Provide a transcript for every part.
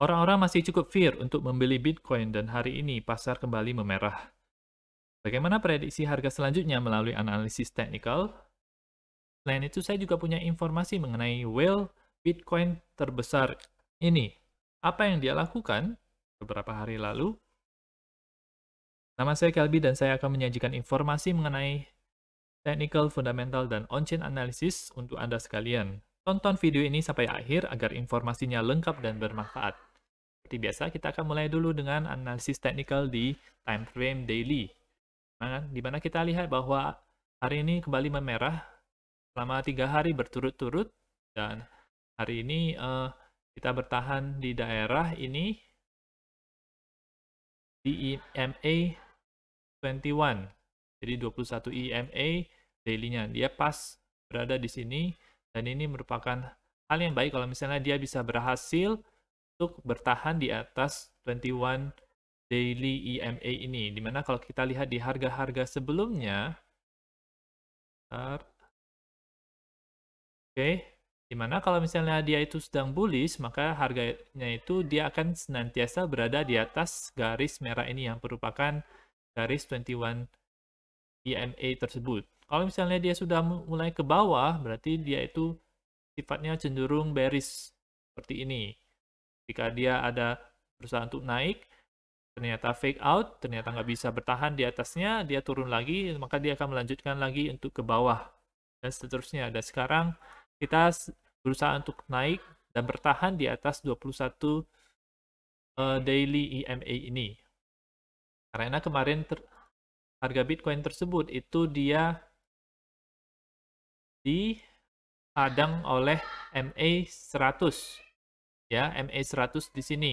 Orang-orang masih cukup fear untuk membeli Bitcoin dan hari ini pasar kembali memerah. Bagaimana prediksi harga selanjutnya melalui analisis teknikal? Selain itu, saya juga punya informasi mengenai whale Bitcoin terbesar ini. Apa yang dia lakukan beberapa hari lalu? Nama saya Kelby dan saya akan menyajikan informasi mengenai technical, fundamental, dan on-chain analysis untuk Anda sekalian. Tonton video ini sampai akhir agar informasinya lengkap dan bermanfaat. Seperti biasa, kita akan mulai dulu dengan analisis teknikal di time frame daily. Nah, di mana kita lihat bahwa hari ini kembali memerah selama tiga hari berturut-turut dan hari ini uh, kita bertahan di daerah ini di EMA 21. Jadi 21 EMA daily-nya. Dia pas berada di sini dan ini merupakan hal yang baik kalau misalnya dia bisa berhasil untuk bertahan di atas 21 daily EMA ini. Dimana kalau kita lihat di harga-harga sebelumnya, oke, okay, dimana kalau misalnya dia itu sedang bullish, maka harganya itu dia akan senantiasa berada di atas garis merah ini yang merupakan garis 21 EMA tersebut. Kalau misalnya dia sudah mulai ke bawah, berarti dia itu sifatnya cenderung bearish seperti ini. Jika dia ada berusaha untuk naik, ternyata fake out, ternyata nggak bisa bertahan di atasnya, dia turun lagi, maka dia akan melanjutkan lagi untuk ke bawah. Dan seterusnya. Dan sekarang kita berusaha untuk naik dan bertahan di atas 21 uh, eh, daily EMA ini. Karena kemarin ter harga Bitcoin tersebut itu dia dihadang oleh MA 100 ya MA100 di sini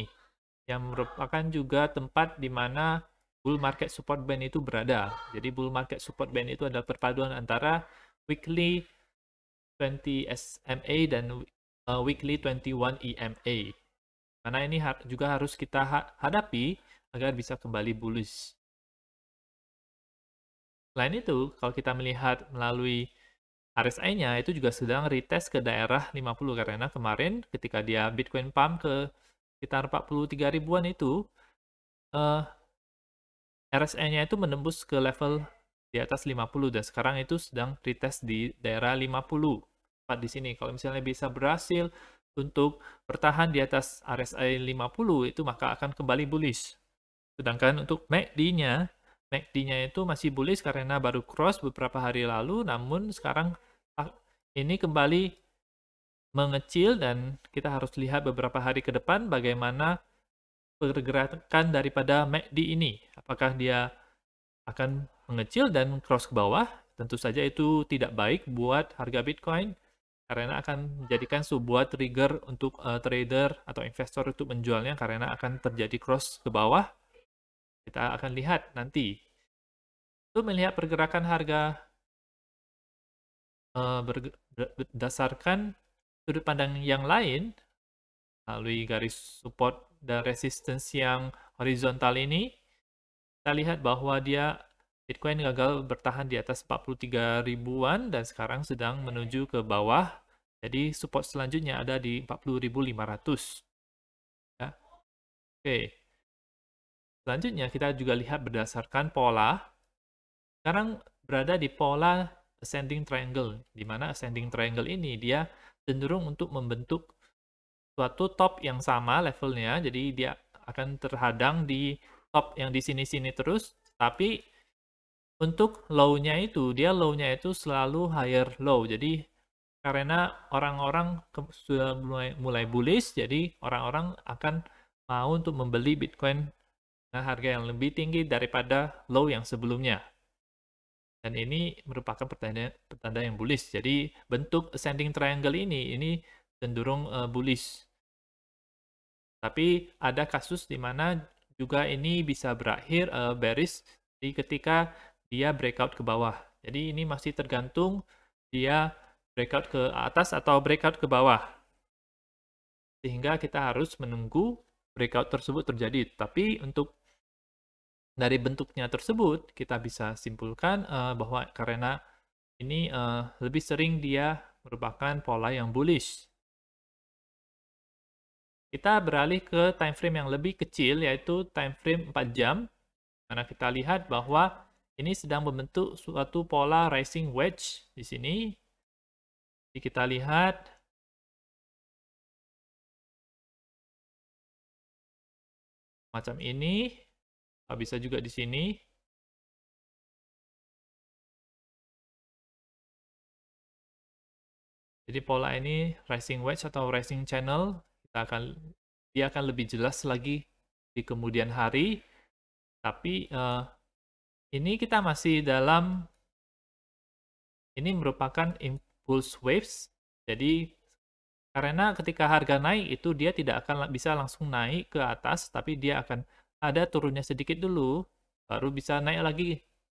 yang merupakan juga tempat di mana bull market support band itu berada. Jadi bull market support band itu adalah perpaduan antara weekly 20 SMA dan uh, weekly 21 EMA. Karena ini har juga harus kita ha hadapi agar bisa kembali bullish. Selain itu, kalau kita melihat melalui RSI-nya itu juga sedang retest ke daerah 50 karena kemarin ketika dia Bitcoin pump ke sekitar 43 ribuan itu uh, eh, RSI-nya itu menembus ke level di atas 50 dan sekarang itu sedang retest di daerah 50 tepat di sini kalau misalnya bisa berhasil untuk bertahan di atas RSI 50 itu maka akan kembali bullish sedangkan untuk MACD-nya MACD-nya itu masih bullish karena baru cross beberapa hari lalu namun sekarang ini kembali mengecil dan kita harus lihat beberapa hari ke depan bagaimana pergerakan daripada MACD e ini. Apakah dia akan mengecil dan cross ke bawah? Tentu saja itu tidak baik buat harga Bitcoin karena akan menjadikan sebuah trigger untuk uh, trader atau investor untuk menjualnya karena akan terjadi cross ke bawah. Kita akan lihat nanti. Itu melihat pergerakan harga eh, ber berdasarkan sudut pandang yang lain melalui garis support dan resistance yang horizontal ini kita lihat bahwa dia Bitcoin gagal bertahan di atas 43 ribuan dan sekarang sedang menuju ke bawah. Jadi support selanjutnya ada di 40.500. Ya. Oke. Selanjutnya kita juga lihat berdasarkan pola. Sekarang berada di pola ascending triangle, di mana ascending triangle ini dia cenderung untuk membentuk suatu top yang sama levelnya, jadi dia akan terhadang di top yang di sini-sini terus, tapi untuk low-nya itu, dia low-nya itu selalu higher low, jadi karena orang-orang sudah mulai, mulai bullish, jadi orang-orang akan mau untuk membeli Bitcoin dengan harga yang lebih tinggi daripada low yang sebelumnya. Dan ini merupakan pertanda, pertanda yang bullish. Jadi bentuk ascending triangle ini, ini cenderung uh, bullish. Tapi ada kasus di mana juga ini bisa berakhir uh, bearish di ketika dia breakout ke bawah. Jadi ini masih tergantung dia breakout ke atas atau breakout ke bawah. Sehingga kita harus menunggu breakout tersebut terjadi. Tapi untuk dari bentuknya tersebut kita bisa simpulkan uh, bahwa karena ini uh, lebih sering dia merupakan pola yang bullish. Kita beralih ke time frame yang lebih kecil yaitu time frame 4 jam karena kita lihat bahwa ini sedang membentuk suatu pola rising wedge di sini. Jadi kita lihat macam ini Ah, bisa juga di sini. Jadi pola ini rising wedge atau rising channel kita akan dia akan lebih jelas lagi di kemudian hari. Tapi uh, ini kita masih dalam ini merupakan impulse waves. Jadi karena ketika harga naik itu dia tidak akan bisa langsung naik ke atas tapi dia akan ada turunnya sedikit dulu, baru bisa naik lagi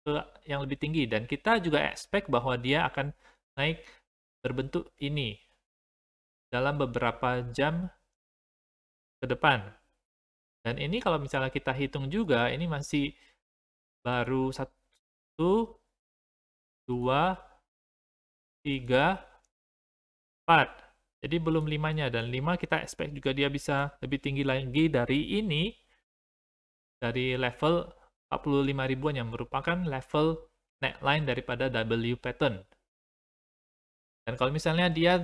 ke yang lebih tinggi. Dan kita juga expect bahwa dia akan naik berbentuk ini dalam beberapa jam ke depan. Dan ini kalau misalnya kita hitung juga, ini masih baru satu, dua, tiga, empat. Jadi belum limanya. Dan 5 kita expect juga dia bisa lebih tinggi lagi dari ini dari level 45 ribuan yang merupakan level neckline daripada W pattern. Dan kalau misalnya dia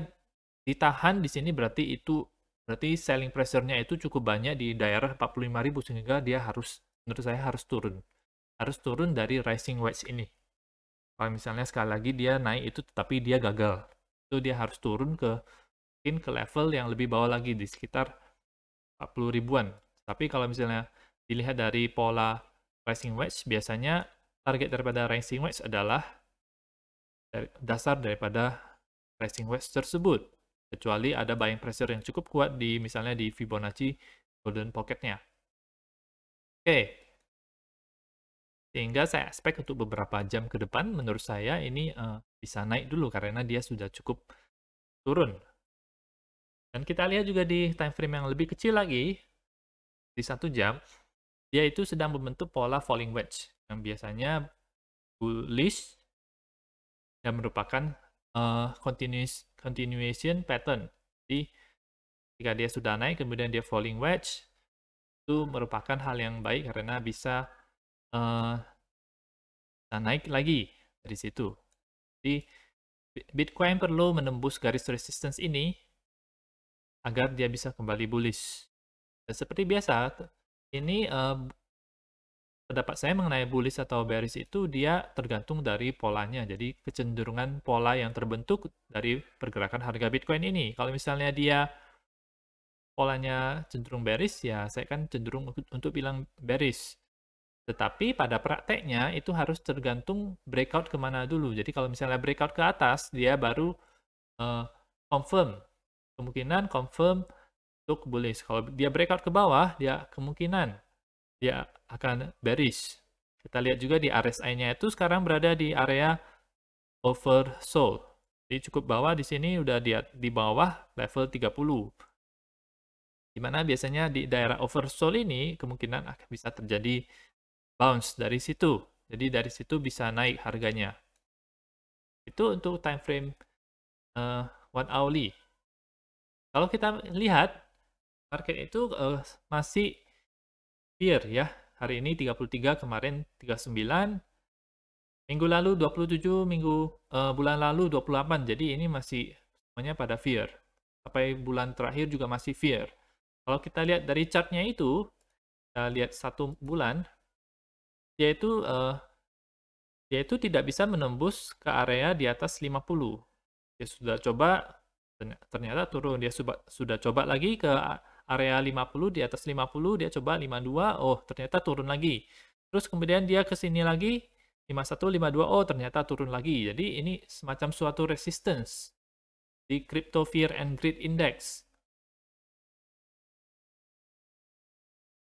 ditahan di sini berarti itu berarti selling pressure-nya itu cukup banyak di daerah 45.000 sehingga dia harus menurut saya harus turun. Harus turun dari rising wedge ini. Kalau misalnya sekali lagi dia naik itu tetapi dia gagal. Itu dia harus turun ke mungkin ke level yang lebih bawah lagi di sekitar 40 ribuan. Tapi kalau misalnya Dilihat dari pola rising wedge, biasanya target daripada rising wedge adalah dasar daripada rising wedge tersebut. Kecuali ada buying pressure yang cukup kuat di misalnya di Fibonacci golden pocketnya. Oke, sehingga saya expect untuk beberapa jam ke depan menurut saya ini uh, bisa naik dulu karena dia sudah cukup turun dan kita lihat juga di time frame yang lebih kecil lagi, di satu jam, dia itu sedang membentuk pola falling wedge yang biasanya bullish dan merupakan uh, continuous continuation pattern. Jadi jika dia sudah naik kemudian dia falling wedge itu merupakan hal yang baik karena bisa uh, naik lagi dari situ. Jadi Bitcoin perlu menembus garis resistance ini agar dia bisa kembali bullish. Dan seperti biasa, ini uh, pendapat saya mengenai bullish atau bearish itu dia tergantung dari polanya. Jadi kecenderungan pola yang terbentuk dari pergerakan harga Bitcoin ini. Kalau misalnya dia polanya cenderung bearish ya saya kan cenderung untuk, bilang bearish. Tetapi pada prakteknya itu harus tergantung breakout kemana dulu. Jadi kalau misalnya breakout ke atas, dia baru uh, confirm. Kemungkinan confirm untuk bullish. Kalau dia breakout ke bawah, dia kemungkinan dia akan bearish. Kita lihat juga di RSI-nya itu sekarang berada di area oversold. Jadi cukup bawah di sini udah di, di bawah level 30. Dimana biasanya di daerah oversold ini kemungkinan akan bisa terjadi bounce dari situ. Jadi dari situ bisa naik harganya. Itu untuk time frame uh, one hourly. Kalau kita lihat Market itu uh, masih fear ya. Hari ini 33, kemarin 39. Minggu lalu 27, minggu uh, bulan lalu 28. Jadi ini masih semuanya pada fear. Sampai bulan terakhir juga masih fear. Kalau kita lihat dari chartnya itu, kita lihat satu bulan, yaitu eh, itu uh, dia tidak bisa menembus ke area di atas 50. Dia sudah coba, ternyata turun. Dia sudah coba lagi ke area 50, di atas 50, dia coba 52, oh ternyata turun lagi. Terus kemudian dia ke sini lagi, 51, 52, oh ternyata turun lagi. Jadi ini semacam suatu resistance di Crypto Fear and Greed Index.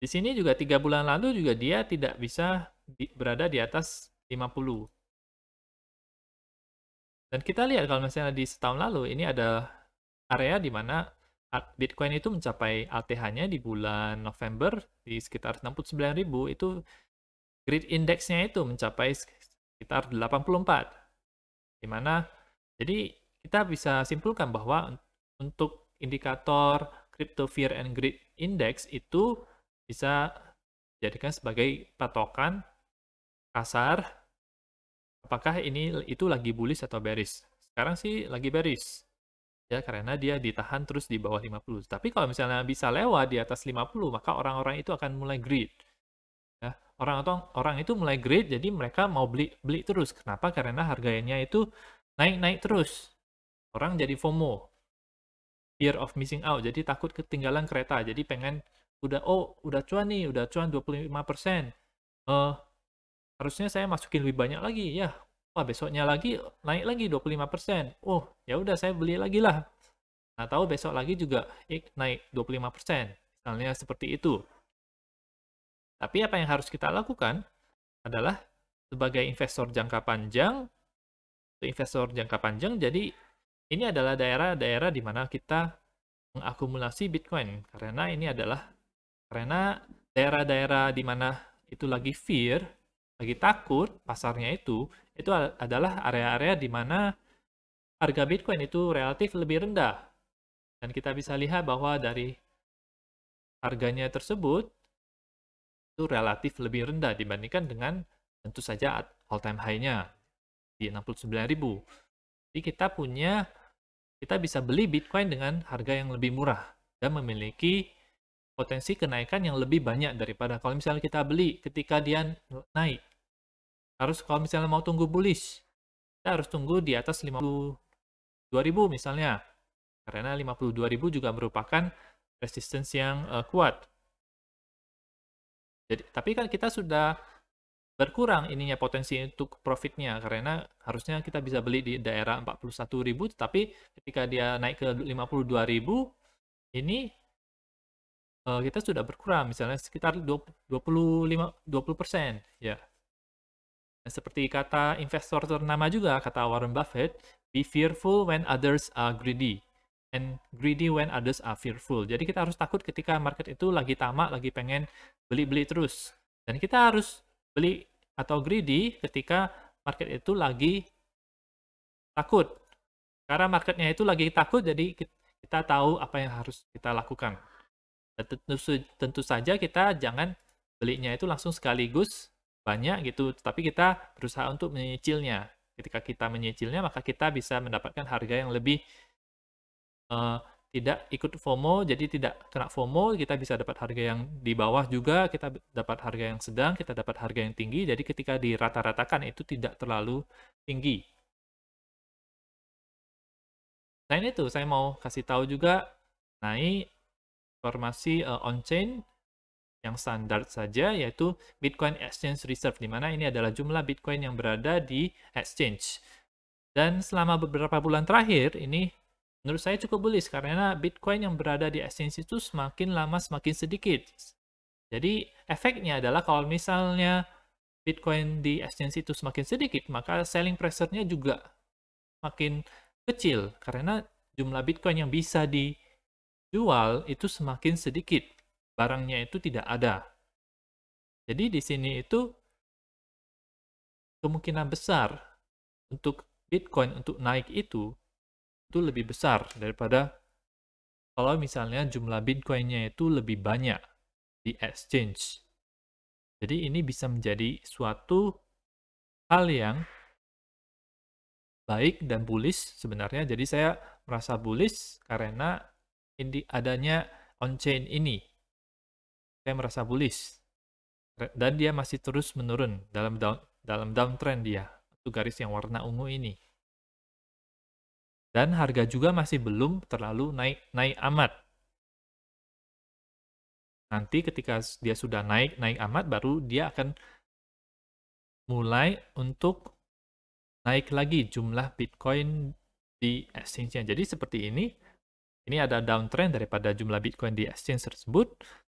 Di sini juga tiga bulan lalu juga dia tidak bisa di, berada di atas 50. Dan kita lihat kalau misalnya di setahun lalu ini ada area di mana Bitcoin itu mencapai ATH-nya di bulan November di sekitar 69.000 itu grid indexnya itu mencapai sekitar 84. Di mana jadi kita bisa simpulkan bahwa untuk indikator crypto fear and greed index itu bisa dijadikan sebagai patokan kasar apakah ini itu lagi bullish atau bearish. Sekarang sih lagi bearish ya karena dia ditahan terus di bawah 50. Tapi kalau misalnya bisa lewat di atas 50, maka orang-orang itu akan mulai greed. Ya, orang atau orang itu mulai greed jadi mereka mau beli beli terus. Kenapa? Karena harganya itu naik-naik terus. Orang jadi FOMO. Fear of missing out. Jadi takut ketinggalan kereta. Jadi pengen udah oh, udah cuan nih, udah cuan 25%. Eh uh, harusnya saya masukin lebih banyak lagi ya Wah, besoknya lagi naik lagi 25%. Oh, ya udah saya beli lagi lah. Nah, tahu besok lagi juga naik 25%. Misalnya seperti itu. Tapi apa yang harus kita lakukan adalah sebagai investor jangka panjang, investor jangka panjang, jadi ini adalah daerah-daerah di mana kita mengakumulasi Bitcoin. Karena ini adalah, karena daerah-daerah di mana itu lagi fear, lagi takut, pasarnya itu, itu adalah area-area di mana harga Bitcoin itu relatif lebih rendah. Dan kita bisa lihat bahwa dari harganya tersebut, itu relatif lebih rendah dibandingkan dengan tentu saja all time high-nya di 69.000. Jadi kita punya kita bisa beli Bitcoin dengan harga yang lebih murah dan memiliki potensi kenaikan yang lebih banyak daripada kalau misalnya kita beli ketika dia naik harus kalau misalnya mau tunggu bullish, kita harus tunggu di atas 52.000 misalnya. Karena 52.000 juga merupakan resistance yang uh, kuat. Jadi, tapi kan kita sudah berkurang ininya potensi untuk profitnya karena harusnya kita bisa beli di daerah 41.000 tapi ketika dia naik ke 52.000 ini uh, kita sudah berkurang misalnya sekitar 20 25 20%, 20 ya seperti kata investor ternama juga, kata Warren Buffett, be fearful when others are greedy and greedy when others are fearful. Jadi kita harus takut ketika market itu lagi tamak, lagi pengen beli-beli terus. Dan kita harus beli atau greedy ketika market itu lagi takut. Karena marketnya itu lagi takut, jadi kita tahu apa yang harus kita lakukan. tentu, tentu saja kita jangan belinya itu langsung sekaligus banyak gitu, tetapi kita berusaha untuk menyicilnya. Ketika kita menyicilnya, maka kita bisa mendapatkan harga yang lebih uh, tidak ikut FOMO, jadi tidak kena FOMO, kita bisa dapat harga yang di bawah juga, kita dapat harga yang sedang, kita dapat harga yang tinggi, jadi ketika dirata-ratakan itu tidak terlalu tinggi. Selain itu, saya mau kasih tahu juga naik informasi uh, on-chain yang standar saja yaitu Bitcoin Exchange Reserve di mana ini adalah jumlah Bitcoin yang berada di exchange. Dan selama beberapa bulan terakhir ini menurut saya cukup bullish karena Bitcoin yang berada di exchange itu semakin lama semakin sedikit. Jadi efeknya adalah kalau misalnya Bitcoin di exchange itu semakin sedikit, maka selling pressure-nya juga makin kecil karena jumlah Bitcoin yang bisa dijual itu semakin sedikit barangnya itu tidak ada. Jadi di sini itu kemungkinan besar untuk Bitcoin untuk naik itu itu lebih besar daripada kalau misalnya jumlah Bitcoinnya itu lebih banyak di exchange. Jadi ini bisa menjadi suatu hal yang baik dan bullish sebenarnya. Jadi saya merasa bullish karena ini adanya on-chain ini saya merasa bullish dan dia masih terus menurun dalam down, dalam downtrend dia untuk garis yang warna ungu ini dan harga juga masih belum terlalu naik naik amat nanti ketika dia sudah naik naik amat baru dia akan mulai untuk naik lagi jumlah Bitcoin di exchange-nya. Jadi seperti ini, ini ada downtrend daripada jumlah Bitcoin di exchange tersebut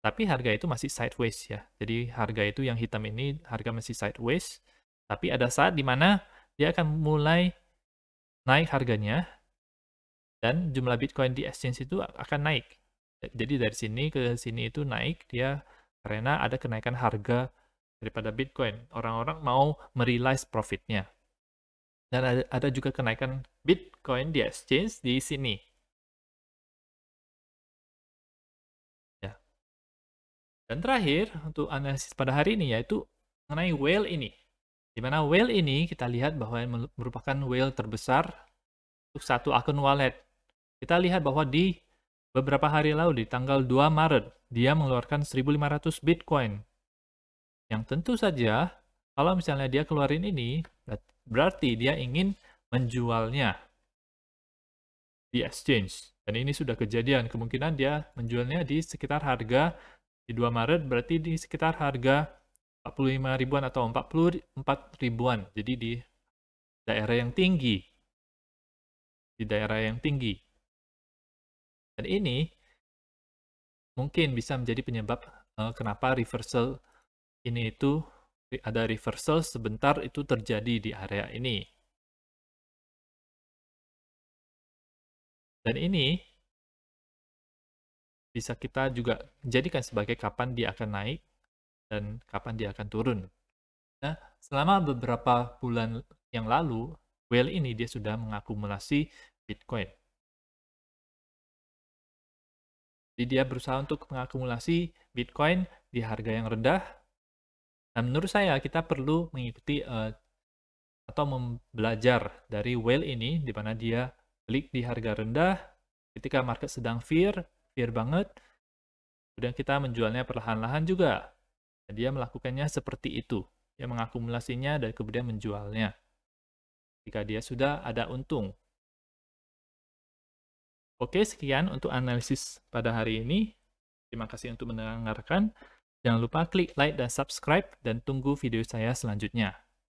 tapi harga itu masih sideways ya. Jadi harga itu yang hitam ini harga masih sideways, tapi ada saat di mana dia akan mulai naik harganya dan jumlah Bitcoin di exchange itu akan naik. Jadi dari sini ke sini itu naik dia karena ada kenaikan harga daripada Bitcoin. Orang-orang mau merealize profitnya. Dan ada juga kenaikan Bitcoin di exchange di sini. Dan terakhir, untuk analisis pada hari ini yaitu mengenai whale ini. Di mana whale ini kita lihat bahwa merupakan whale terbesar untuk satu akun wallet. Kita lihat bahwa di beberapa hari lalu di tanggal 2 Maret, dia mengeluarkan 1500 Bitcoin. Yang tentu saja, kalau misalnya dia keluarin ini, berarti dia ingin menjualnya di exchange. Dan ini sudah kejadian, kemungkinan dia menjualnya di sekitar harga di 2 Maret berarti di sekitar harga 45 ribuan atau 44 ribuan. Jadi di daerah yang tinggi. Di daerah yang tinggi. Dan ini mungkin bisa menjadi penyebab uh, kenapa reversal ini itu ada reversal sebentar itu terjadi di area ini. Dan ini bisa kita juga jadikan sebagai kapan dia akan naik dan kapan dia akan turun. Nah, selama beberapa bulan yang lalu, whale ini dia sudah mengakumulasi Bitcoin. Jadi dia berusaha untuk mengakumulasi Bitcoin di harga yang rendah. Nah, menurut saya kita perlu mengikuti uh, atau belajar dari whale ini di mana dia beli di harga rendah ketika market sedang fear fair banget. Kemudian kita menjualnya perlahan-lahan juga. Dia melakukannya seperti itu. Dia mengakumulasinya dan kemudian menjualnya. Jika dia sudah ada untung. Oke, sekian untuk analisis pada hari ini. Terima kasih untuk mendengarkan. Jangan lupa klik like dan subscribe dan tunggu video saya selanjutnya.